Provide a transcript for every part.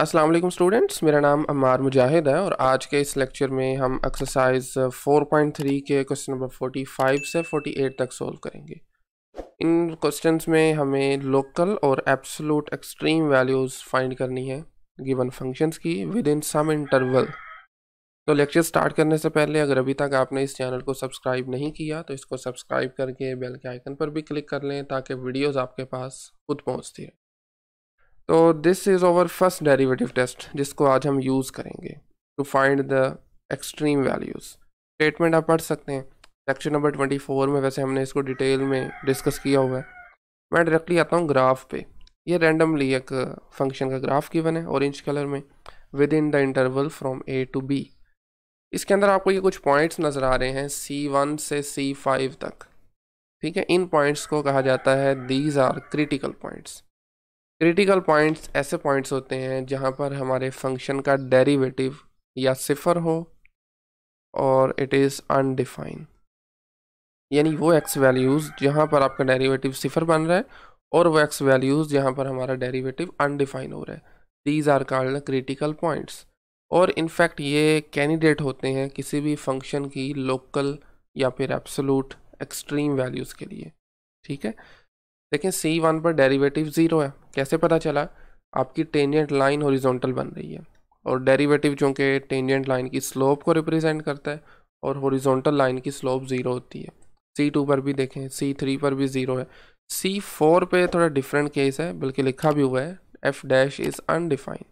Aslam students मेरा नाम अमार मुजाहिद है और आज के इस लेक्चर में हम एक्सरसाइज 4.3 के क्वेश्चन नंबर 45 से 48 तक सॉल्व करेंगे इन क्वेश्चंस में हमें लोकल और एब्सोलूट एक्सट्रीम वैल्यूज़ फाइंड करनी है गिवन फंक्शंस की विद इन सम इंटरवल तो लेक्चर स्टार्ट करने से पहले अगर अभी तक आपने इस चैनल को सब्सक्राइब नहीं किया तो इसको सब्सक्राइब करके बेल के आइकन पर भी क्लिक कर लें ताकि वीडियोज़ आपके पास खुद पहुँचती है तो this is over first derivative test जिसको आज हम यूज़ करेंगे to find the extreme values statement आप पढ़ सकते हैं सेक्शन नंबर ट्वेंटी फोर में वैसे हमने इसको डिटेल में डिस्कस किया हुआ है मैं डायरेक्टली आता हूँ ग्राफ पे ये रैंडमली एक फंक्शन का ग्राफ गिवन है ऑरेंज कलर में within the interval from A to B इसके अंदर आपको ये कुछ पॉइंट्स नज़र आ रहे हैं सी वन से सी फाइव तक ठीक है इन पॉइंट्स को कहा जाता है these are critical points critical points ऐसे पॉइंट्स होते हैं जहाँ पर हमारे फंक्शन का डेरिवेटिव या सिफर हो और इट इज़ अनडिफाइन यानी वो एक्स वैल्यूज़ जहाँ पर आपका डेरिवेटिव सिफर बन रहा है और वो एक्स वैल्यूज़ जहाँ पर हमारा डेरिवेटिव अनडिफाइन हो रहा है these are called critical points और इनफैक्ट ये कैंडिडेट होते हैं किसी भी फंक्शन की लोकल या फिर एप्सोलूट एक्सट्रीम वैल्यूज़ के लिए ठीक है देखें सी वन पर डेरिवेटिव ज़ीरो है कैसे पता चला आपकी टेंजेंट लाइन हॉरिजॉन्टल बन रही है और डेरिवेटिव चूँकि टेंजेंट लाइन की स्लोप को रिप्रेजेंट करता है और हॉरिजॉन्टल लाइन की स्लोप ज़ीरो होती है सी टू पर भी देखें सी थ्री पर भी ज़ीरो है सी फोर पर थोड़ा डिफरेंट केस है बल्कि लिखा भी हुआ है एफ डैश इज़ अनडिफाइन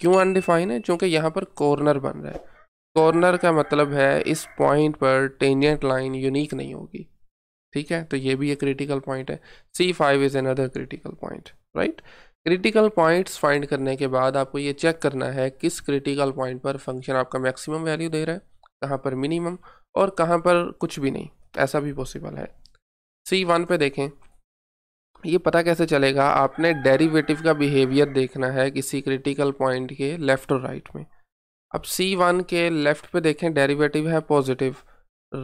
क्यों अनडिफाइन है चूँकि यहाँ पर कॉर्नर बन रहा है कॉर्नर का मतलब है इस पॉइंट पर टेंजेंट लाइन यूनिक नहीं होगी ठीक है तो ये भी एक क्रिटिकल पॉइंट है C five is another critical point right critical points find करने के बाद आपको ये चेक करना है किस क्रिटिकल पॉइंट पर फंक्शन आपका मैक्सिमम वैल्यू दे रहा है कहाँ पर मिनिमम और कहाँ पर कुछ भी नहीं ऐसा भी पॉसिबल है सी वन पे देखें ये पता कैसे चलेगा आपने डेरिवेटिव का बिहेवियर देखना है किसी क्रिटिकल पॉइंट के लेफ़्ट और राइट में अब सी वन के लेफ़्ट पे देखें डेरिवेटिव है पॉजिटिव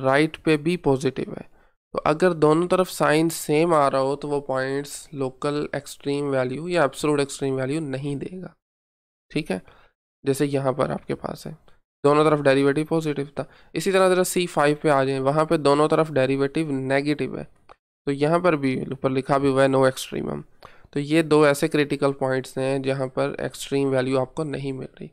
राइट पे भी पॉजिटिव है तो अगर दोनों तरफ साइन सेम आ रहा हो तो वो पॉइंट्स लोकल एक्सट्रीम वैल्यू या एब्सोलूट एक्सट्रीम वैल्यू नहीं देगा ठीक है जैसे यहाँ पर आपके पास है दोनों तरफ डेरिवेटिव पॉजिटिव था इसी तरह जरा सी फाइव पे आ जाए वहाँ पे दोनों तरफ डेरिवेटिव नेगेटिव है तो यहाँ पर भी ऊपर लिखा भी हुआ है नो एक्सट्रीमम तो ये दो ऐसे क्रिटिकल पॉइंट्स हैं जहाँ पर एक्सट्रीम वैल्यू आपको नहीं मिल रही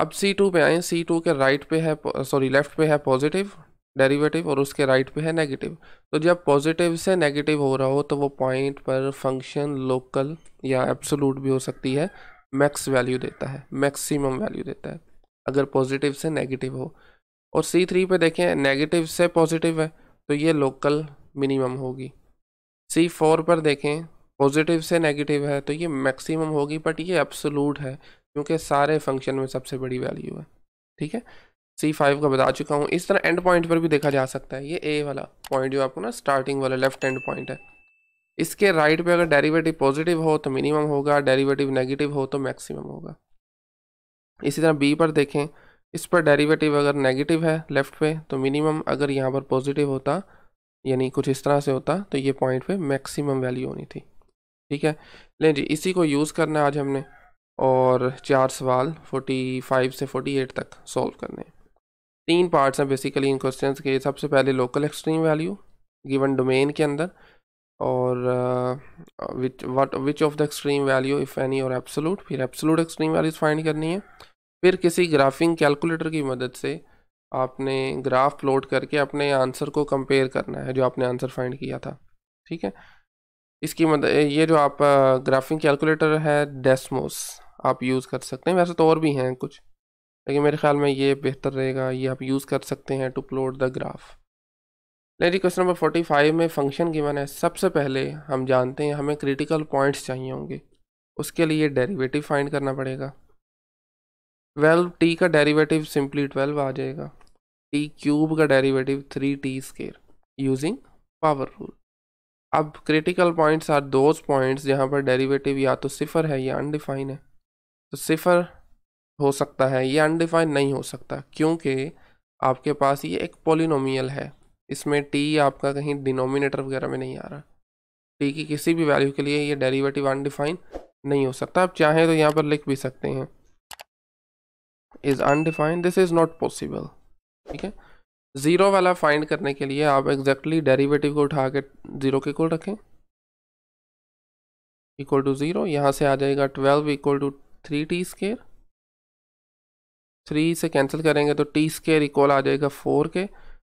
अब सी टू पे आए सी टू के राइट पे है सॉरी लेफ्ट पे है पॉजिटिव डेरिवेटिव और उसके राइट पे है नेगेटिव तो जब पॉजिटिव से नेगेटिव हो रहा हो तो वो पॉइंट पर फंक्शन लोकल या एब्सोलूट भी हो सकती है मैक्स वैल्यू देता है मैक्सिमम वैल्यू देता है अगर पॉजिटिव से नेगेटिव हो और सी थ्री पर देखें नेगेटिव से पॉजिटिव है तो ये लोकल मिनिमम होगी सी फोर पर देखें पॉजिटिव से नेगेटिव है तो ये मैक्सिमम होगी बट ये एब्सोलूट है क्योंकि सारे फंक्शन में सबसे बड़ी वैल्यू है ठीक है सी फाइव का बता चुका हूँ इस तरह एंड पॉइंट पर भी देखा जा सकता है ये ए वाला पॉइंट जो आपको ना स्टार्टिंग वाला लेफ्ट एंड पॉइंट है इसके राइट right पे अगर डेरिवेटिव पॉजिटिव हो तो मिनिमम होगा डेरिवेटिव नेगेटिव हो तो मैक्सिमम होगा इसी तरह बी पर देखें इस पर डेरिवेटिव अगर नेगेटिव है लेफ्ट पे तो मिनिमम अगर यहाँ पर पॉजिटिव होता यानी कुछ इस तरह से होता तो ये पॉइंट पे मैक्सिमम वैल्यू होनी थी ठीक है ले जी इसी को यूज़ करना है आज हमने और चार सवाल फोर्टी से फोर्टी तक सॉल्व करने हैं तीन पार्ट्स हैं बेसिकली इन क्वेश्चन के सबसे पहले local extreme value given domain के अंदर और which what which of the extreme value if any और एब्सोलूट फिर एब्सोलूट एक्सट्रीम वैल्यूज फाइंड करनी है फिर किसी ग्राफिंग कैलकुलेटर की मदद से आपने ग्राफ प्लॉट करके अपने आंसर को कंपेयर करना है जो आपने आंसर फाइंड किया था ठीक है इसकी मदद ये जो आप ग्राफिंग uh, कैलकुलेटर है डेस्मोस आप यूज़ कर सकते हैं वैसे तो और भी हैं कुछ लेकिन मेरे ख्याल में ये बेहतर रहेगा ये आप यूज़ कर सकते हैं टू प्लोट द ग्राफ लेकिन क्वेश्चन नंबर फोर्टी फाइव में फंक्शन गिवन है सबसे पहले हम जानते हैं हमें क्रिटिकल पॉइंट्स चाहिए होंगे उसके लिए डेरिवेटिव फाइंड करना पड़ेगा ट्वेल्व टी का डेरिवेटिव सिंपली ट्वेल्व आ जाएगा टी क्यूब का derivative three t square using power rule अब critical points are those points जहाँ पर डेरिवेटिव या तो सिफर है या अनडिफाइन है तो सिफर हो सकता है ये अनडिफाइन नहीं हो सकता क्योंकि आपके पास ये एक पोलिनोमियल है इसमें टी आपका कहीं डिनोमिनेटर वगैरह में नहीं आ रहा टी की किसी भी वैल्यू के लिए ये डेरिवेटिव अनडिफाइन नहीं हो सकता आप चाहें तो यहाँ पर लिख भी सकते हैं is undefined this is not possible ठीक है ज़ीरो वाला फाइंड करने के लिए आप एग्जैक्टली exactly को उठा के ज़ीरो के कुल रखें इक्वल टू ज़ीरो यहाँ से आ जाएगा twelve equal to three t square three से कैंसिल करेंगे तो टी स्केयर इक्वल आ जाएगा फोर के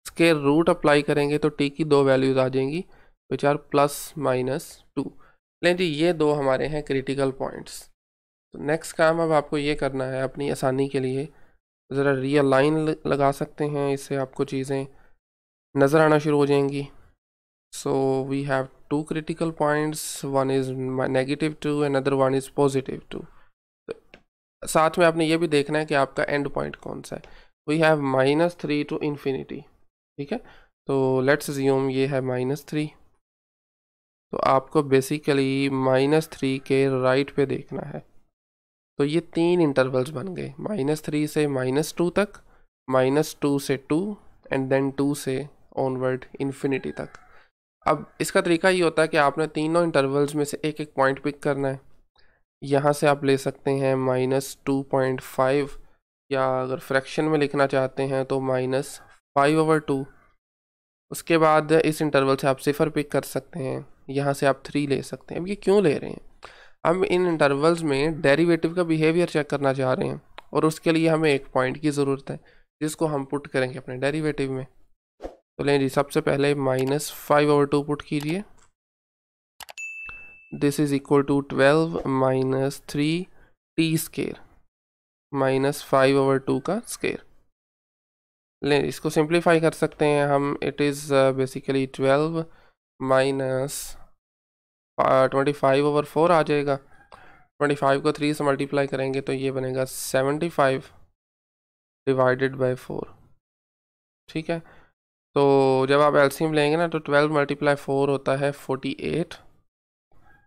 स्केयर रूट अप्लाई करेंगे तो टी की दो वैल्यूज़ आ जाएंगी which are plus minus two लें जी ये दो हमारे हैं क्रिटिकल पॉइंट्स तो नेक्स्ट काम अब आपको ये करना है अपनी आसानी के लिए ज़रा रियल लाइन लगा सकते हैं इससे आपको चीज़ें नज़र आना शुरू हो जाएंगी so we have two critical points one is negative two and other one is positive two साथ में आपने ये भी देखना है कि आपका एंड पॉइंट कौन सा है we have minus three to infinity ठीक है तो लेट्स ज्यूम ये है माइनस थ्री तो आपको बेसिकली माइनस थ्री के राइट पे देखना है तो ये तीन इंटरवल्स बन गए माइनस थ्री से माइनस टू तक माइनस टू से टू एंड देन टू से ऑनवर्ड इन्फिनिटी तक अब इसका तरीका ये होता है कि आपने तीनों इंटरवल्स में से एक एक पॉइंट पिक करना है यहाँ से आप ले सकते हैं माइनस टू पॉइंट फाइव या अगर फ्रैक्शन में लिखना चाहते हैं तो माइनस फाइव ओवर टू उसके बाद इस इंटरवल से आप सिफर पिक कर सकते हैं यहाँ से आप थ्री ले सकते हैं अब ये क्यों ले रहे हैं हम इन इंटरवल्स में डेरिवेटिव का बिहेवियर चेक करना चाह रहे हैं और उसके लिए हमें एक पॉइंट की ज़रूरत है जिसको हम पुट करेंगे अपने डेरीवेटिव में तो लें जी सबसे पहले minus five over two put कीजिए this is equal to 12 minus three t square minus five over two का स्केयर ले इसको सिंप्लीफाई कर सकते हैं हम it is basically twelve minus twenty five over four आ जाएगा ट्वेंटी फाइव को थ्री से मल्टीप्लाई करेंगे तो ये बनेगा seventy five divided by four ठीक है तो जब आप एल्सीम लेंगे ना तो ट्वेल्व मल्टीप्लाई फोर होता है फोर्टी एट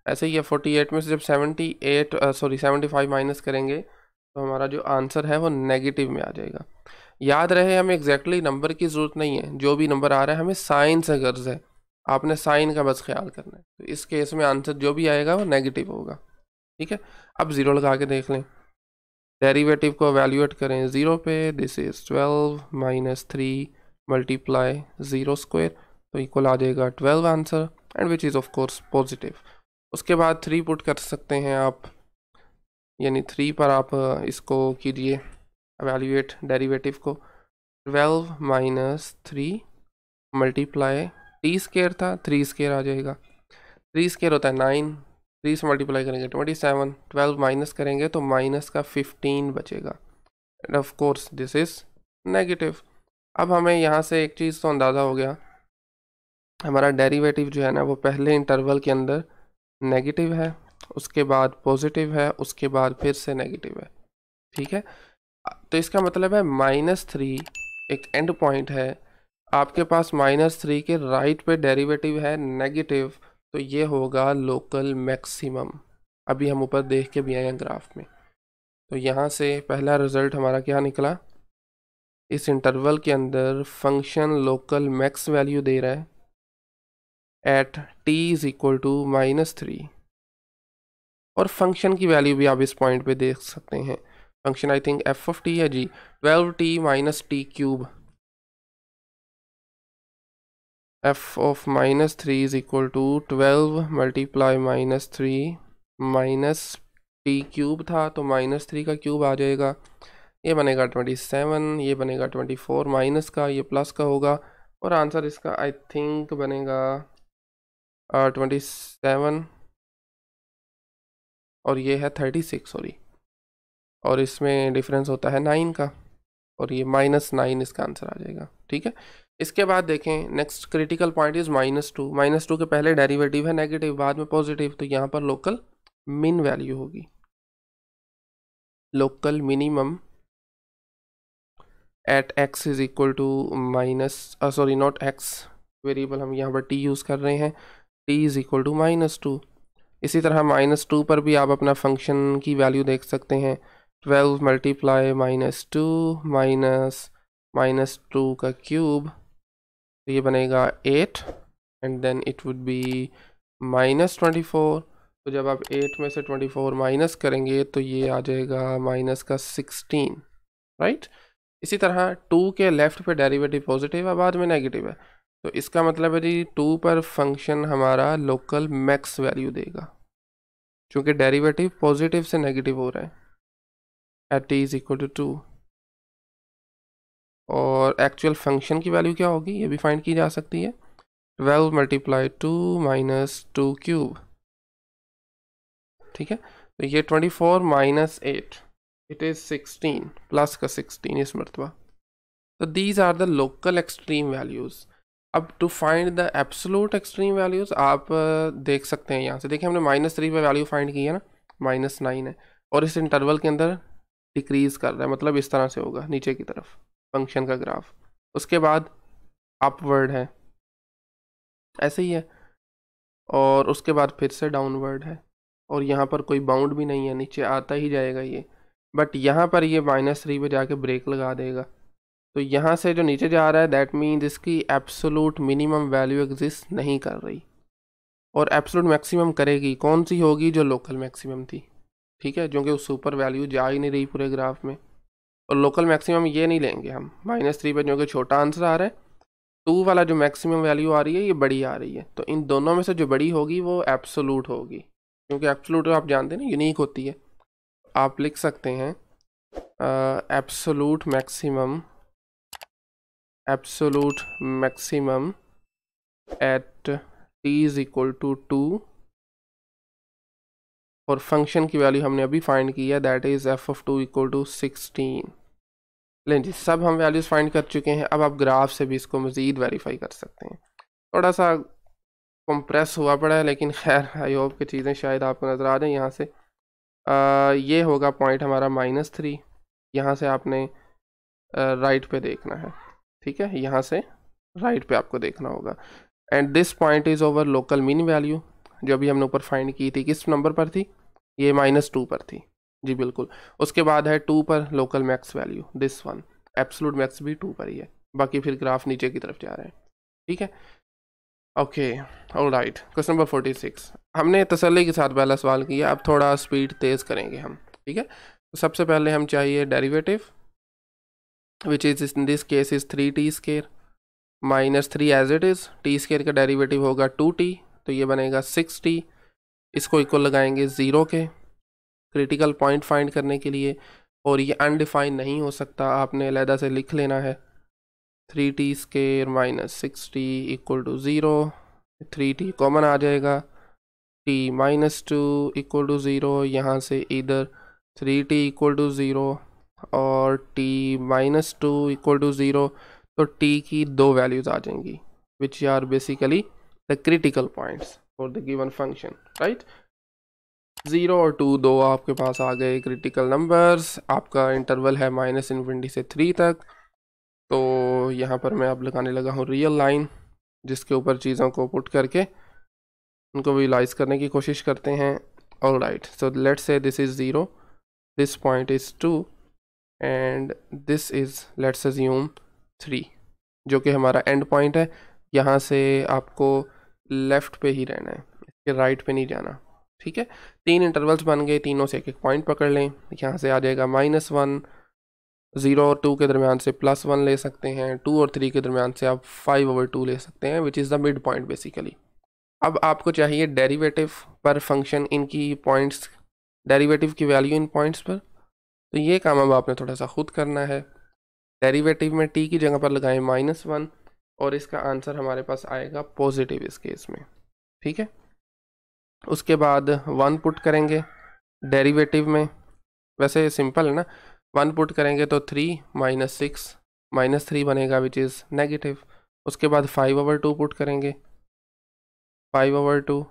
ऐसे ही है फोर्टी एट में से जब seventy eight sorry seventy five minus करेंगे तो हमारा जो आंसर है वो नेगेटिव में आ जाएगा याद रहे हमें एग्जैक्टली exactly नंबर की ज़रूरत नहीं है जो भी नंबर आ रहा है हमें साइन से गर्ज है आपने साइन का बस ख्याल करना है तो इस केस में आंसर जो भी आएगा वो नेगेटिव होगा ठीक है अब ज़ीरो लगा के देख लें डेरीवेटिव को वैल्यूएट करें ज़ीरो पे this is twelve minus three multiply zero square तो इक्वल आ जाएगा twelve answer and which is of course positive उसके बाद थ्री पुट कर सकते हैं आप यानी थ्री पर आप इसको कीजिए एवेल्यूएट डेरिवेटिव को twelve minus three multiply t square था थ्री स्केयर आ जाएगा थ्री स्केयर होता है नाइन थ्री से मल्टीप्लाई करेंगे ट्वेंटी सेवन ट्वेल्व माइनस करेंगे तो माइनस का फिफ्टीन बचेगा and of course this is negative अब हमें यहाँ से एक चीज़ तो अंदाज़ा हो गया हमारा डेरिवेटिव जो है ना वो पहले इंटरवल के अंदर नेगेटिव है उसके बाद पॉजिटिव है उसके बाद फिर से नेगेटिव है ठीक है तो इसका मतलब है माइनस थ्री एक एंड पॉइंट है आपके पास माइनस थ्री के राइट पे डेरिवेटिव है नेगेटिव तो ये होगा लोकल मैक्सिमम अभी हम ऊपर देख के भी आए हैं ग्राफ में तो यहाँ से पहला रिजल्ट हमारा क्या निकला इस इंटरवल के अंदर फंक्शन लोकल मैक्स वैल्यू दे रहा है at t is equal to minus three और फंक्शन की वैल्यू भी आप इस पॉइंट पे देख सकते हैं function I think f of t है जी twelve t minus t cube f of minus three is equal to twelve multiply minus three minus t cube था तो माइनस थ्री का क्यूब आ जाएगा ये बनेगा ट्वेंटी सेवन ये बनेगा ट्वेंटी फोर माइनस का ये प्लस का होगा और आंसर इसका आई थिंक बनेगा ट्वेंटी सेवन और ये है थर्टी सिक्स सॉरी और इसमें डिफरेंस होता है नाइन का और ये माइनस नाइन इसका आंसर आ जाएगा ठीक है इसके बाद देखें next critical point is minus two minus two के पहले डेरिवेटिव है नेगेटिव बाद में पॉजिटिव तो यहाँ पर लोकल मिन वैल्यू होगी local minimum at x is equal to minus sorry not x variable हम यहाँ पर टी यूज़ कर रहे हैं t is equal to minus two इसी तरह माइनस टू पर भी आप अपना फंक्शन की वैल्यू देख सकते हैं twelve multiply minus two minus minus two का क्यूब तो ये बनेगा eight and then it would be minus twenty four तो जब आप एट में से ट्वेंटी फोर माइनस करेंगे तो ये आ जाएगा माइनस का सिक्सटीन राइट right? इसी तरह टू के लेफ़्ट पे डेरिवेटिव पॉजिटिव है बाद में नेगेटिव है तो इसका मतलब है जी टू पर फंक्शन हमारा लोकल मैक्स वैल्यू देगा क्योंकि डेरिवेटिव पॉजिटिव से नेगेटिव हो रहा है at t is equal to two और एक्चुअल फंक्शन की वैल्यू क्या होगी ये भी फाइंड की जा सकती है twelve multiply two minus two cube ठीक है तो ये twenty four minus eight it is sixteen plus का सिक्सटीन इस मरतबा तो these are the local extreme values अब to find the absolute extreme values आप देख सकते हैं यहाँ से देखिए हमने माइनस थ्री पर वैल्यू फाइंड की है ना माइनस नाइन है और इस इंटरवल के अंदर डिक्रीज़ कर रहा है मतलब इस तरह से होगा नीचे की तरफ फंक्शन का ग्राफ उसके बाद अपवर्ड है ऐसे ही है और उसके बाद फिर से डाउनवर्ड है और यहाँ पर कोई बाउंड भी नहीं है नीचे आता ही जाएगा ये बट यहाँ पर ये माइनस थ्री पर जाके ब्रेक लगा देगा तो यहाँ से जो नीचे जा रहा है दैट मीन्स इसकी एब्सोलूट मिनिमम वैल्यू एग्जिस्ट नहीं कर रही और एब्सोलूट मैक्सिमम करेगी कौन सी होगी जो लोकल मैक्सिमम थी ठीक है जो कि उस सुपर वैल्यू जा ही नहीं रही पूरे ग्राफ में और लोकल मैक्सिमम ये नहीं लेंगे हम माइनस थ्री पर जो कि छोटा आंसर आ रहा है टू वाला जो मैक्सिमम वैल्यू आ रही है ये बड़ी आ रही है तो इन दोनों में से जो बड़ी होगी वो एब्सोलूट होगी क्योंकि एब्सोलूट आप जानते हैं ना यूनिक होती है आप लिख सकते हैं absolute maximum absolute maximum at t is equal to two और फंक्शन की वैल्यू हमने अभी फाइंड की है that is f of two equal to sixteen ले जी सब हम वैल्यूज़ फाइंड कर चुके हैं अब आप ग्राफ से भी इसको मज़ीद वेरीफाई कर सकते हैं थोड़ा सा कंप्रेस हुआ पड़ा है लेकिन खैर आई होप की चीज़ें शायद आपको नज़र आ जाएँ यहाँ से आ, ये होगा पॉइंट हमारा माइनस थ्री यहाँ से आपने राइट पे देखना है ठीक है यहाँ से राइट right पे आपको देखना होगा and this point is our local min value जो अभी हमने ऊपर फाइंड की थी किस नंबर पर थी ये माइनस टू पर थी जी बिल्कुल उसके बाद है टू पर local max value this one absolute max भी टू पर ही है बाकी फिर ग्राफ नीचे की तरफ जा रहे हैं ठीक है ओके और right question number forty six हमने तसल्ली के साथ पहला सवाल किया अब थोड़ा स्पीड तेज़ करेंगे हम ठीक है तो सबसे पहले हम चाहिए derivative which is in this case is three t square minus three as it is t square का derivative होगा टू टी तो ये बनेगा सिक्स टी इसको इक्वल लगाएंगे ज़ीरो के क्रिटिकल पॉइंट फाइंड करने के लिए और ये अनडिफाइन नहीं हो सकता आपने अलहदा से लिख लेना है three t square minus six t equal to zero three t common आ जाएगा t minus two equal to zero यहाँ से इधर three t equal to zero और t minus two equal to zero तो टी की दो वैल्यूज़ आ जाएंगी which are basically the critical points for the given function right zero और टू दो आपके पास आ गए क्रिटिकल नंबर्स आपका इंटरवल है माइनस इन्फिनिटी से थ्री तक तो यहाँ पर मैं अब लगाने लगा हूँ रियल लाइन जिसके ऊपर चीज़ों को पुट करके उनको विलाइज करने की कोशिश करते हैं all right so let's say this is zero this point is two and this is let's assume three जो कि हमारा एंड पॉइंट है यहाँ से आपको लेफ़्ट पे ही रहना है इसके राइट पे नहीं जाना ठीक है तीन इंटरवल्स बन गए तीनों से एक एक पॉइंट पकड़ लें यहाँ से आ जाएगा माइनस वन ज़ीरो और टू के दरमियान से प्लस वन ले सकते हैं टू और थ्री के दरमियान से आप फाइव ओवर टू ले सकते हैं which is the mid point basically अब आपको चाहिए डेरीवेटिव पर फंक्शन इनकी पॉइंट्स डेरीवेटिव की वैल्यू इन पॉइंट्स पर तो ये काम अब आपने थोड़ा सा खुद करना है डेरिवेटिव में टी की जगह पर लगाएं माइनस वन और इसका आंसर हमारे पास आएगा पॉजिटिव इस केस में ठीक है उसके बाद वन पुट करेंगे डेरिवेटिव में वैसे सिंपल है ना वन पुट करेंगे तो three minus six minus three बनेगा विच इज़ नेगेटिव उसके बाद फाइव ओवर टू पुट करेंगे five over two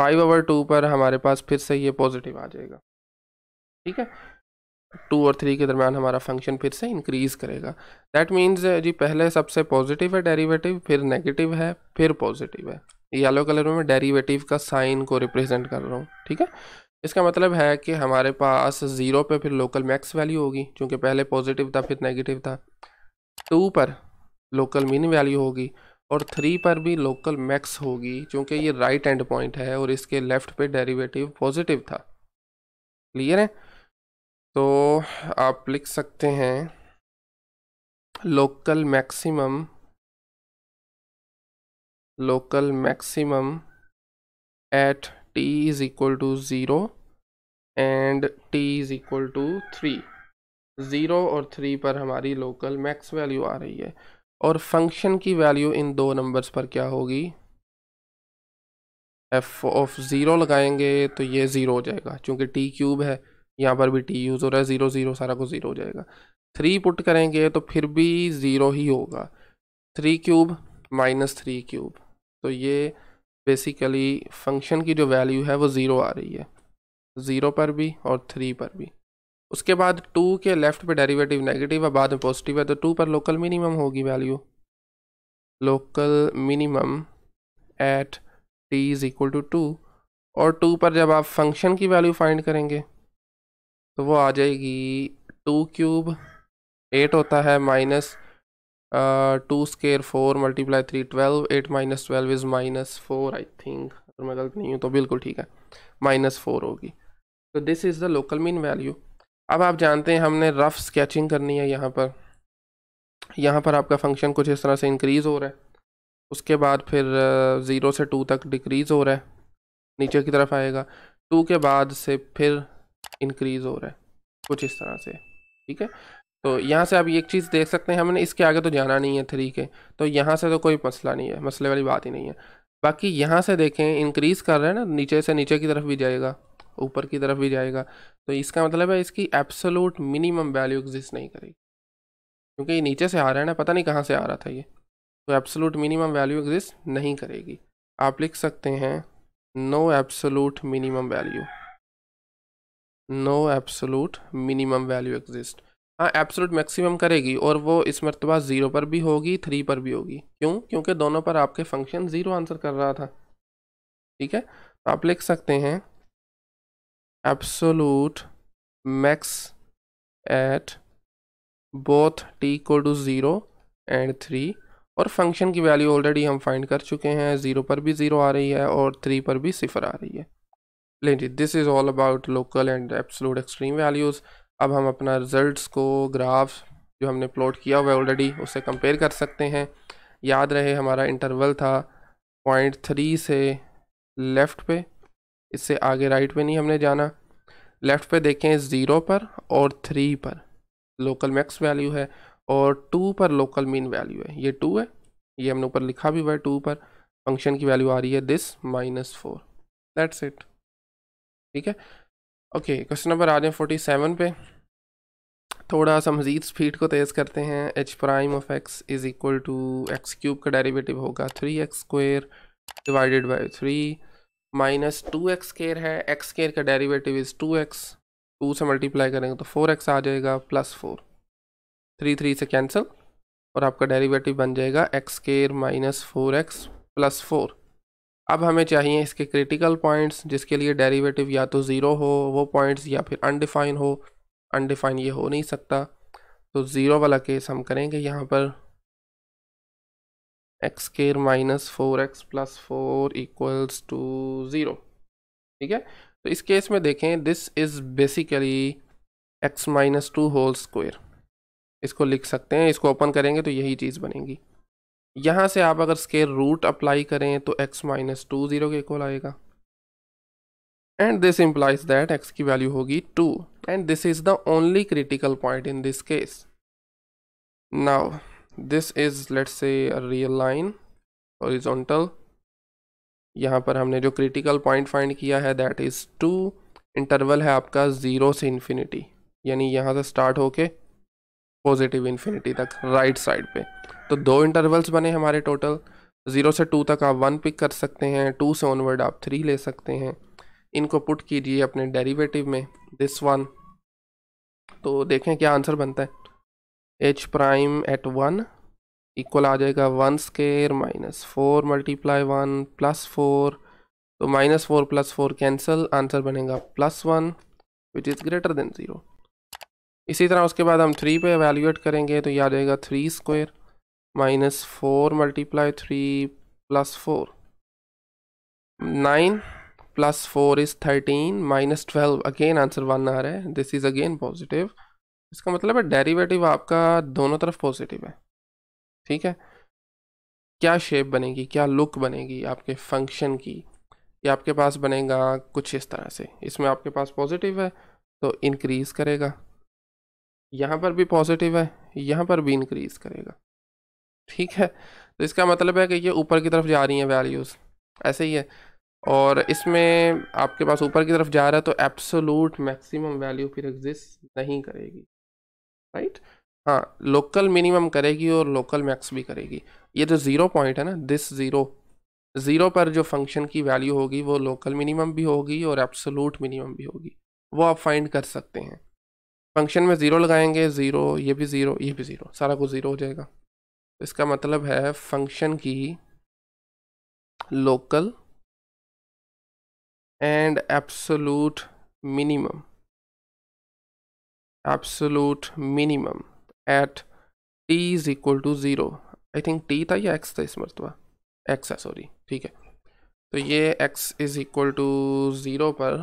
five over two पर हमारे पास फिर से ये पॉजिटिव आ जाएगा ठीक है टू और थ्री के दरमियान हमारा फंक्शन फिर से इंक्रीज़ करेगा दैट मीन्स जी पहले सबसे पॉजिटिव है डेरिवेटिव फिर नेगेटिव है फिर पॉजिटिव है येलो कलर में डेरीवेटिव का साइन को रिप्रेजेंट कर रहा हूँ ठीक है इसका मतलब है कि हमारे पास ज़ीरो पे फिर लोकल मैक्स वैल्यू होगी क्योंकि पहले पॉजिटिव था फिर नेगेटिव था टू पर लोकल मिन वैल्यू होगी और थ्री पर भी लोकल मैक्स होगी क्योंकि ये राइट एंड पॉइंट है और इसके लेफ़्ट पे डेरिवेटिव पॉजिटिव था क्लियर है तो आप लिख सकते हैं local maximum local maximum at t is equal to zero and t is equal to three zero और थ्री पर हमारी लोकल मैक्स वैल्यू आ रही है और फंक्शन की वैल्यू इन दो नंबर्स पर क्या होगी एफ ऑफ ज़ीरो लगाएंगे तो ये ज़ीरो हो जाएगा क्योंकि टी क्यूब है यहाँ पर भी टी यूज़ हो रहा है ज़ीरो ज़ीरो सारा कुछ ज़ीरो हो जाएगा थ्री पुट करेंगे तो फिर भी ज़ीरो ही होगा three cube minus three cube तो ये बेसिकली फंक्शन की जो वैल्यू है वो ज़ीरो आ रही है ज़ीरो पर भी और थ्री पर भी उसके बाद टू के लेफ्ट पे डेरिवेटिव नेगेटिव है बाद में पॉजिटिव है तो टू पर लोकल मिनिमम होगी value local minimum at t is equal to two और टू पर जब आप फंक्शन की वैल्यू फाइंड करेंगे तो वो आ जाएगी टू क्यूब एट होता है minus two square four multiply three twelve eight minus twelve is minus four I think अगर मैं गलत नहीं हूँ तो बिल्कुल ठीक है माइनस फोर होगी तो this is the local min value अब आप जानते हैं हमने रफ़ स्केचिंग करनी है यहाँ पर यहाँ पर आपका फंक्शन कुछ इस तरह से इंक्रीज़ हो रहा है उसके बाद फिर ज़ीरो uh, से टू तक डिक्रीज़ हो रहा है नीचे की तरफ आएगा टू के बाद से फिर इंक्रीज़ हो रहा है कुछ इस तरह से ठीक है तो यहाँ से आप एक चीज़ देख सकते हैं हमने इसके आगे तो जाना नहीं है थ्री के तो यहाँ से तो कोई मसला नहीं है मसले वाली बात ही नहीं है बाकी यहाँ से देखें इंक्रीज़ कर रहे हैं ना नीचे से नीचे की तरफ भी जाएगा ऊपर की तरफ भी जाएगा तो इसका मतलब है इसकी एब्सोलूट मिनिमम वैल्यू एग्जिस्ट नहीं करेगी क्योंकि ये नीचे से आ रहा है ना पता नहीं कहाँ से आ रहा था ये तो एब्सोलूट मिनिमम वैल्यू एग्जिस्ट नहीं करेगी आप लिख सकते हैं no absolute minimum value no absolute minimum value exist हाँ एब्सोलूट मैक्सिमम करेगी और वो इस मरतबा ज़ीरो पर भी होगी थ्री पर भी होगी क्यों क्योंकि दोनों पर आपके फंक्शन ज़ीरो आंसर कर रहा था ठीक है तो आप लिख सकते हैं absolute max at both t को टू ज़ीरो एंड थ्री और फंक्शन की वैल्यू ऑलरेडी हम फाइंड कर चुके हैं ज़ीरो पर भी ज़ीरो आ रही है और थ्री पर भी सिफर आ रही है लेंजी this is all about local and absolute extreme values अब हम अपना रिजल्ट्स को ग्राफ्स जो हमने प्लॉट किया हुआ है ऑलरेडी उससे कंपेयर कर सकते हैं याद रहे हमारा इंटरवल था पॉइंट थ्री से लेफ़्ट पे इससे आगे राइट पे नहीं हमने जाना लेफ़्ट पे देखें ज़ीरो पर और थ्री पर लोकल मैक्स वैल्यू है और टू पर लोकल मीन वैल्यू है ये टू है ये हमने ऊपर लिखा भी हुआ है टू पर फंक्शन की वैल्यू आ रही है this minus four that's it ठीक है ओके क्वेश्चन नंबर आ जाए फोर्टी सेवन पे थोड़ा सा मज़ीद स्पीड को तेज़ करते हैं h prime of x is equal to x cube का डेरिवेटिव होगा three x square divided by three minus two x square है एक्स स्केयर का derivative is two x two से मल्टीप्लाई करेंगे तो फोर एक्स आ जाएगा प्लस फोर थ्री थ्री से कैंसिल और आपका डेरिवेटिव बन जाएगा x square minus four x plus four अब हमें चाहिए इसके क्रिटिकल पॉइंट्स जिसके लिए डेरिवेटिव या तो ज़ीरो हो वो पॉइंट्स या फिर अनडिफाइन हो अनडिफाइन ये हो नहीं सकता तो ज़ीरो वाला केस हम करेंगे यहाँ पर x square minus four x plus four equals to zero ठीक है तो इस केस में देखें this is basically x minus two whole square इसको लिख सकते हैं इसको ओपन करेंगे तो यही चीज़ बनेगी यहाँ से आप अगर स्केयर रूट अप्लाई करें तो x माइनस टू ज़ीरो के इक्वल आएगा and this implies that x की वैल्यू होगी two and this is the only critical point in this case now this is let say real line horizontal यहाँ पर हमने जो क्रिटिकल पॉइंट फाइंड किया है दैट इज़ टू इंटरवल है आपका ज़ीरो से इन्फिनिटी यानी यहाँ से स्टार्ट होके पॉजिटिव इन्फिनिटी तक राइट साइड पे तो दो इंटरवल्स बने हमारे टोटल ज़ीरो से टू तक आप वन पिक कर सकते हैं टू से ऑनवर्ड आप थ्री ले सकते हैं इनको पुट कीजिए अपने डेरिवेटिव में दिस वन तो देखें क्या आंसर बनता है h prime at one equal आ जाएगा one square minus four multiply one plus four तो minus four plus four cancel answer बनेगा plus one which is greater than zero इसी तरह उसके बाद हम थ्री पे एवेल्यूएट करेंगे तो यह आ जाएगा three square minus four multiply three plus four nine plus four is thirteen minus twelve again answer one आ रहा है दिस इज़ अगेन पॉजिटिव इसका मतलब है डेरिवेटिव आपका दोनों तरफ पॉजिटिव है ठीक है क्या शेप बनेगी क्या लुक बनेगी आपके फंक्शन की ये आपके पास बनेगा कुछ इस तरह से इसमें आपके पास पॉजिटिव है तो इनक्रीज़ करेगा यहाँ पर भी पॉजिटिव है यहाँ पर भी इंक्रीज़ करेगा ठीक है तो इसका मतलब है कि ये ऊपर की तरफ जा रही हैं वैल्यूज़ ऐसे ही है और इसमें आपके पास ऊपर की तरफ जा रहा है तो एब्सोलूट मैक्सिमम वैल्यू फिर एग्जिस्ट नहीं करेगी राइट हाँ लोकल मिनिमम करेगी और लोकल मैक्स भी करेगी ये जो ज़ीरो पॉइंट है ना दिस ज़ीरो ज़ीरो पर जो फंक्शन की वैल्यू होगी वो लोकल मिनिमम भी होगी और एब्सोलूट मिनिमम भी होगी वो आप फाइंड कर सकते हैं फंक्शन में ज़ीरो लगाएंगे ज़ीरो ये भी ज़ीरो ये भी ज़ीरो सारा कुछ ज़ीरो हो जाएगा तो इसका मतलब है फंक्शन की local and absolute minimum absolute minimum at t is equal to zero I think t था या एक्स था इस मरतबा एक्स है सॉरी ठीक है तो ये x is equal to zero पर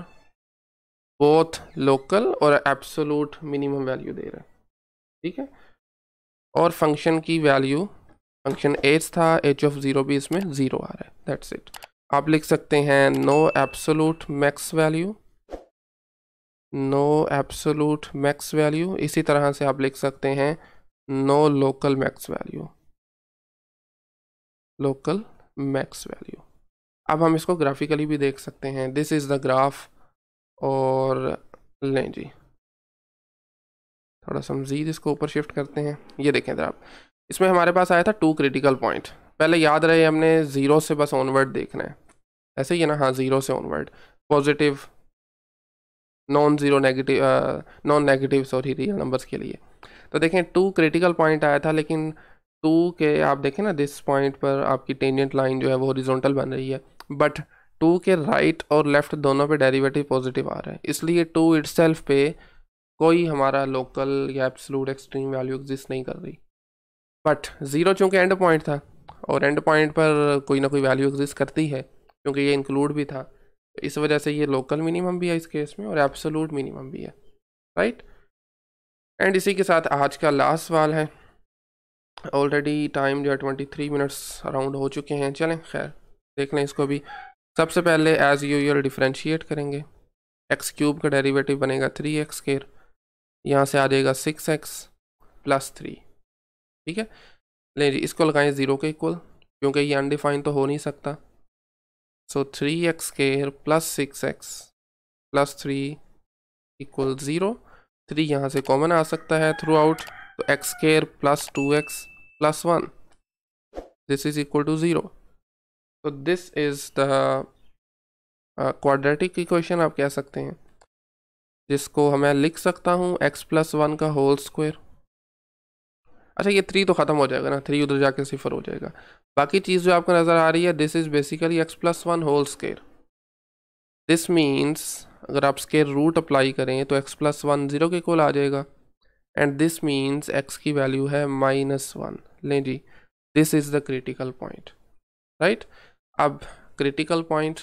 बोथ लोकल और एब्सोलूट मिनिमम वैल्यू दे रहा है ठीक है और फंक्शन की वैल्यू फंक्शन एच था एच ऑफ ज़ीरो भी इसमें ज़ीरो आ रहा है दैट्स इट आप लिख सकते हैं no absolute max value no absolute max value इसी तरह से आप लिख सकते हैं no local max value local max value अब हम इसको ग्राफिकली भी देख सकते हैं दिस इज़ द ग्राफ और लें जी थोड़ा सा मज़ीद इसको ऊपर शिफ्ट करते हैं ये देखें जरा आप इसमें हमारे पास आया था टू क्रिटिकल पॉइंट पहले याद रहे हमने ज़ीरो से बस ऑनवर्ड देखना है ऐसे ही है ना हाँ ज़ीरो से onward positive non zero negative non negative sorry real numbers के लिए तो देखें टू क्रिटिकल पॉइंट आया था लेकिन टू के आप देखें ना दिस पॉइंट पर आपकी टेंजेंट लाइन जो है वो हॉरिजॉन्टल बन रही है बट टू के राइट और लेफ्ट दोनों पे डेरिवेटिव पॉजिटिव आ रहा है इसलिए टू इट्सल्फ पे कोई हमारा लोकल या एब्सलूट एक्सट्रीम वैल्यू एग्जिस्ट नहीं कर रही बट ज़ीरो चूँकि एंड पॉइंट था और एंड पॉइंट पर कोई ना कोई वैल्यू एग्जिस्ट करती है क्योंकि ये इंक्लूड भी था तो इस वजह से ये लोकल मिनिमम भी है इस केस में और एब्सोलूट मिनिमम भी है राइट एंड इसी के साथ आज का लास्ट सवाल है ऑलरेडी टाइम जो है ट्वेंटी थ्री मिनट्स अराउंड हो चुके हैं चलें खैर देख लें इसको भी सबसे पहले एज यूजल डिफ्रेंशिएट करेंगे एक्स क्यूब का डेरिवेटिव बनेगा थ्री एक्स केयर यहाँ से आ जाएगा सिक्स एक्स प्लस थ्री ठीक है नहीं जी इसको लगाएं ज़ीरो के इक्वल क्योंकि ये अनडिफाइन तो हो नहीं सकता so three x square plus six x plus three equal zero three यहाँ से कॉमन आ सकता है थ्रू आउट तो x square plus two x plus one this is equal to zero तो this is the quadratic equation आप कह सकते हैं जिसको मैं लिख सकता हूँ एक्स प्लस वन का होल स्क्वायर अच्छा ये थ्री तो ख़त्म हो जाएगा ना थ्री उधर जाके सिफर हो जाएगा बाकी चीज़ जो आपको नज़र आ रही है this is basically x plus one whole square this means अगर आप स्केयर रूट अप्लाई करें तो एक्स प्लस वन ज़ीरो के कोल आ जाएगा एंड दिस मीन्स एक्स की वैल्यू है माइनस वन लें जी this is the critical point right अब क्रिटिकल पॉइंट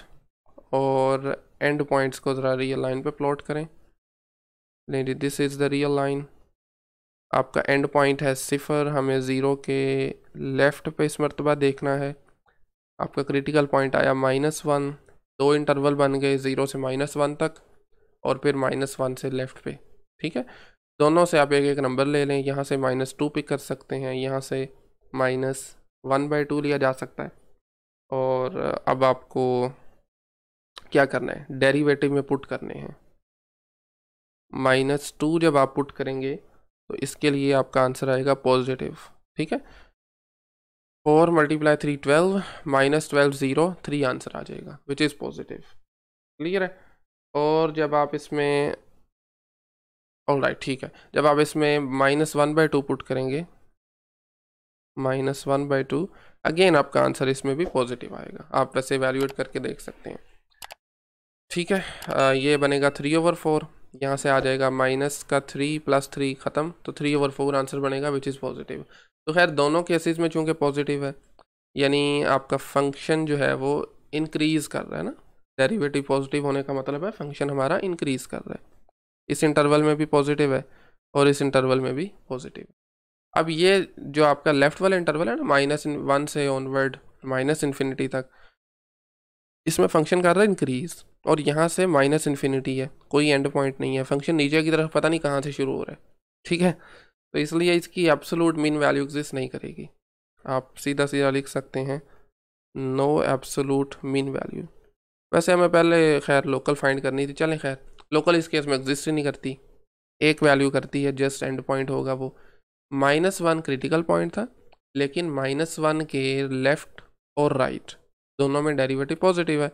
और एंड पॉइंट्स को ज़रा रियल लाइन पे प्लॉट करें नहीं जी this is the real line आपका एंड पॉइंट है सिफर हमें ज़ीरो के लेफ़्ट पे इस मरतबा देखना है आपका क्रिटिकल पॉइंट आया माइनस वन दो इंटरवल बन गए ज़ीरो से माइनस वन तक और फिर माइनस वन से लेफ़्ट पे ठीक है दोनों से आप एक एक नंबर ले लें यहाँ से माइनस टू पिक कर सकते हैं यहाँ से माइनस वन बाई टू लिया जा सकता है और अब आपको क्या करना है डेरिवेटिव में पुट करने हैं माइनस टू जब आप पुट करेंगे तो इसके लिए आपका आंसर आएगा पॉजिटिव ठीक है four multiply three twelve minus twelve zero three answer आ जाएगा विच इज़ पॉजिटिव क्लियर है और जब आप इसमें ऑल राइट ठीक है जब आप इसमें minus one by two put करेंगे minus one by two again आपका आंसर इसमें भी पॉजिटिव आएगा आप वैसे वैल्यूएट करके देख सकते हैं ठीक है आ, ये बनेगा थ्री ओवर फोर यहाँ से आ जाएगा माइनस का थ्री प्लस थ्री ख़त्म तो थ्री ओवर फोर आंसर बनेगा विच इज़ पॉजिटिव तो खैर दोनों केसेस में चूँकि पॉजिटिव है यानी आपका फंक्शन जो है वो इंक्रीज़ कर रहा है ना डेरिवेटिव पॉजिटिव होने का मतलब है फंक्शन हमारा इंक्रीज़ कर रहा है इस इंटरवल में भी पॉजिटिव है और इस इंटरवल में भी पॉजिटिव है अब ये जो आपका लेफ्ट वाला इंटरवल है ना माइनस वन से ऑनवर्ड माइनस इन्फिनिटी तक इसमें फंक्शन कर रहा है इंक्रीज़ और यहाँ से माइनस इन्फिनिटी है कोई एंड पॉइंट नहीं है फंक्शन नीचे की तरफ पता नहीं कहाँ से शुरू हो रहा है ठीक है तो इसलिए इसकी एब्सोलूट मीन वैल्यू एग्जिस्ट नहीं करेगी आप सीधा सीधा लिख सकते हैं नो एब्सोलूट मीन वैल्यू वैसे हमें पहले खैर लोकल फाइंड करनी थी चलें खैर लोकल इस केस में एग्जिस्ट ही नहीं करती एक वैल्यू करती है जस्ट एंड पॉइंट होगा वो माइनस वन क्रिटिकल पॉइंट था लेकिन माइनस वन के लेफ़्ट और राइट right, दोनों में डेरिवेटिव पॉजिटिव है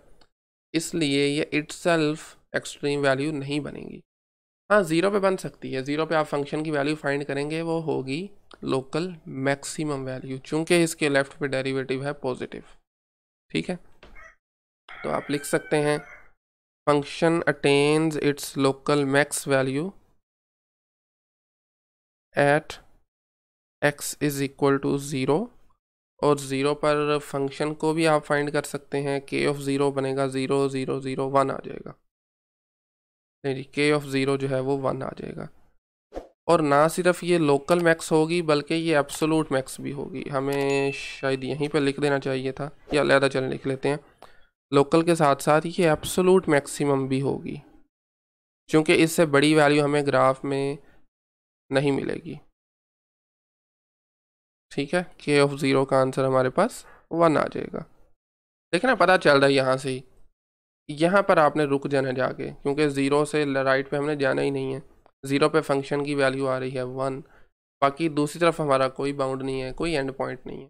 इसलिए ये इट्स एक्सट्रीम वैल्यू नहीं बनेगी हाँ ज़ीरो पे बन सकती है ज़ीरो पे आप फंक्शन की वैल्यू फाइंड करेंगे वो होगी लोकल मैक्सिमम वैल्यू चूँकि इसके लेफ़्ट पे डेरिवेटिव है पॉजिटिव ठीक है तो आप लिख सकते हैं function attains its local max value at x is equal to zero और ज़ीरो पर फंक्शन को भी आप फाइंड कर सकते हैं के ऑफ़ ज़ीरो बनेगा ज़ीरो ज़ीरो ज़ीरो वन आ जाएगा नहीं जी के ऑफ़ ज़ीरो जो है वो वन आ जाएगा और ना सिर्फ ये लोकल मैक्स होगी बल्कि ये एब्सोलूट मैक्स भी होगी हमें शायद यहीं पर लिख देना चाहिए था या अलहदा चल लिख लेते हैं लोकल के साथ साथ ये एब्सोलूट मैक्सिमम भी होगी क्योंकि इससे बड़ी वैल्यू हमें ग्राफ में नहीं मिलेगी ठीक है के ऑफ ज़ीरो का आंसर हमारे पास वन आ जाएगा देखे ना पता चल रहा है यहाँ से ही यहाँ पर आपने रुक जाना जाके क्योंकि ज़ीरो से राइट पे हमने जाना ही नहीं है ज़ीरो पे फंक्शन की वैल्यू आ रही है वन बाकी दूसरी तरफ हमारा कोई बाउंड नहीं है कोई एंड पॉइंट नहीं है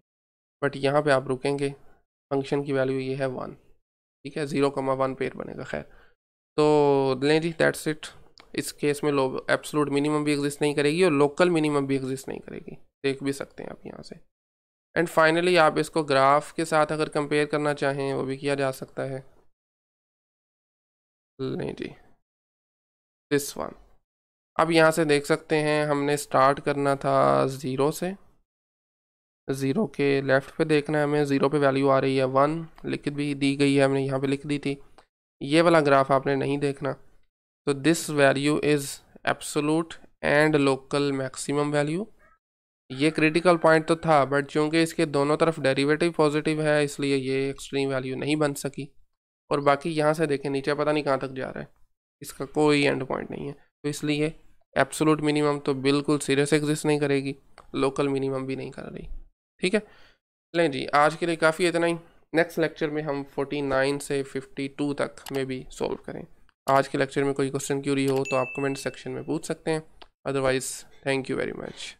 बट यहाँ पे आप रुकेंगे फंक्शन की वैल्यू ये है वन ठीक है ज़ीरो कमा वन पेयर बनेगा खैर तो लें जी दैट्स इट इस केस में लो एब्सोलूट मिनिमम भी एग्जिस्ट नहीं करेगी और लोकल मिनिमम भी एग्जिस्ट नहीं करेगी देख भी सकते हैं आप यहाँ से एंड फाइनली आप इसको ग्राफ के साथ अगर कंपेयर करना चाहें वो भी किया जा सकता है नहीं जी दिस वन अब यहाँ से देख सकते हैं हमने स्टार्ट करना था ज़ीरो से ज़ीरो के लेफ़्ट पे देखना है हमें ज़ीरो पे वैल्यू आ रही है वन लिख भी दी गई है हमने यहाँ पे लिख दी थी ये वाला ग्राफ आपने नहीं देखना तो this value is absolute and local maximum value ये क्रिटिकल पॉइंट तो था बट चूंकि इसके दोनों तरफ डेरिवेटिव पॉजिटिव है इसलिए ये एक्सट्रीम वैल्यू नहीं बन सकी और बाकी यहाँ से देखें नीचे पता नहीं कहाँ तक जा रहा है इसका कोई एंड पॉइंट नहीं है तो इसलिए एब्सोलूट मिनिमम तो बिल्कुल सीरियस एग्जिस्ट नहीं करेगी लोकल मिनिमम भी नहीं कर रही ठीक है चलें जी आज के लिए काफ़ी इतना ही नेक्स्ट लेक्चर में हम 49 से 52 तक में भी सॉल्व करें आज के लेक्चर में कोई क्वेश्चन क्यूरी हो तो आप कमेंट सेक्शन में पूछ सकते हैं otherwise thank you very much